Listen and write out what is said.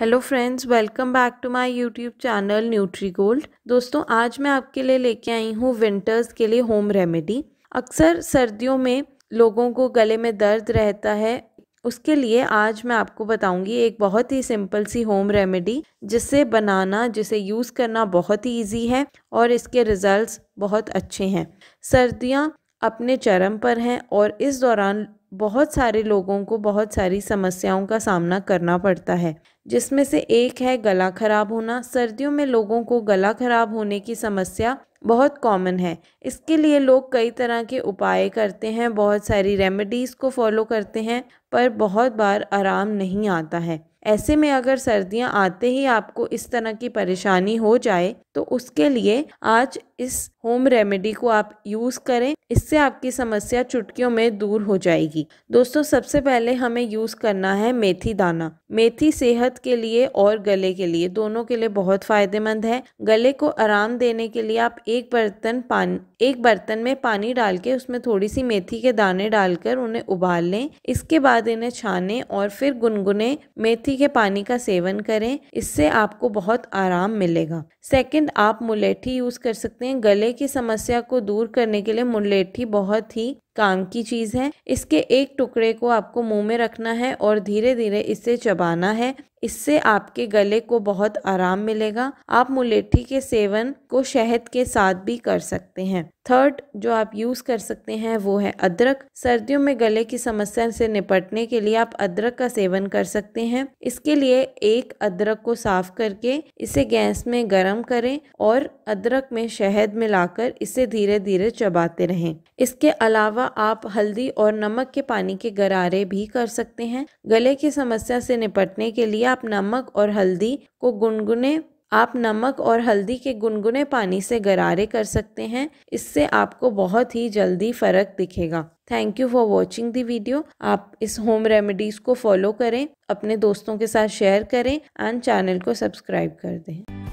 hello friends welcome back to my YouTube channel Nutri Gold दोस्तों आज मैं आपके लिए लेके आई हूँ विंटर्स के लिए होम रेमेडी अक्सर सर्दियों में लोगों को गले में दर्द रहता है उसके लिए आज मैं आपको बताऊंगी एक बहुत ही सिंपल सी होम रेमेडी जिसे बनाना जिसे यूज़ करना बहुत ही ईजी है और इसके रिज़ल्ट बहुत अच्छे हैं सर्दियाँ अपने चरम पर हैं और इस दौरान बहुत सारे लोगों को बहुत सारी समस्याओं का सामना करना पड़ता है जिसमें से एक है गला खराब होना सर्दियों में लोगों को गला खराब होने की समस्या बहुत कॉमन है इसके लिए लोग कई तरह के उपाय करते हैं बहुत सारी रेमेडीज़ को फॉलो करते हैं पर बहुत बार आराम नहीं आता है ऐसे में अगर सर्दियां आते ही आपको इस तरह की परेशानी हो जाए तो उसके लिए आज इस होम रेमेडी को आप यूज़ करें इससे आपकी समस्या चुटकियों में दूर हो जाएगी दोस्तों सबसे पहले हमें यूज़ करना है मेथी दाना मेथी सेहत के लिए और गले के लिए दोनों के लिए बहुत फ़ायदेमंद है गले को आराम देने के लिए आप एक बर्तन पान एक बर्तन में पानी डाल के उसमें थोड़ी सी मेथी के दाने डालकर उन्हें उबाल लें इसके बाद इन्हें छाने और फिर गुनगुने मेथी के पानी का सेवन करें इससे आपको बहुत आराम मिलेगा सेकंड आप मुलेठी यूज़ कर सकते सकते हैं गले की समस्या को दूर करने के लिए मुलेठी बहुत ही काम की चीज़ है इसके एक टुकड़े को आपको मुंह में रखना है और धीरे धीरे इसे चबाना है इससे आपके गले को बहुत आराम मिलेगा आप मुलेठी के सेवन को शहद के साथ भी कर सकते हैं थर्ड जो आप यूज़ कर सकते हैं वो है अदरक सर्दियों में गले की समस्या से निपटने के लिए आप अदरक का सेवन कर सकते हैं इसके लिए एक अदरक को साफ करके इसे गैस में गर्म करें और अदरक में शहद मिलाकर इसे धीरे धीरे चबाते रहें इसके अलावा अलावा आप हल्दी और नमक के पानी के गरारे भी कर सकते हैं गले की समस्या से निपटने के लिए आप नमक और हल्दी को गुनगुने आप नमक और हल्दी के गुनगुने पानी से गरारे कर सकते हैं इससे आपको बहुत ही जल्दी फ़र्क दिखेगा thank you for watching the video आप इस होम रेमेडीज़ को फॉलो करें अपने दोस्तों के साथ शेयर करें एंड चैनल को सब्सक्राइब कर दें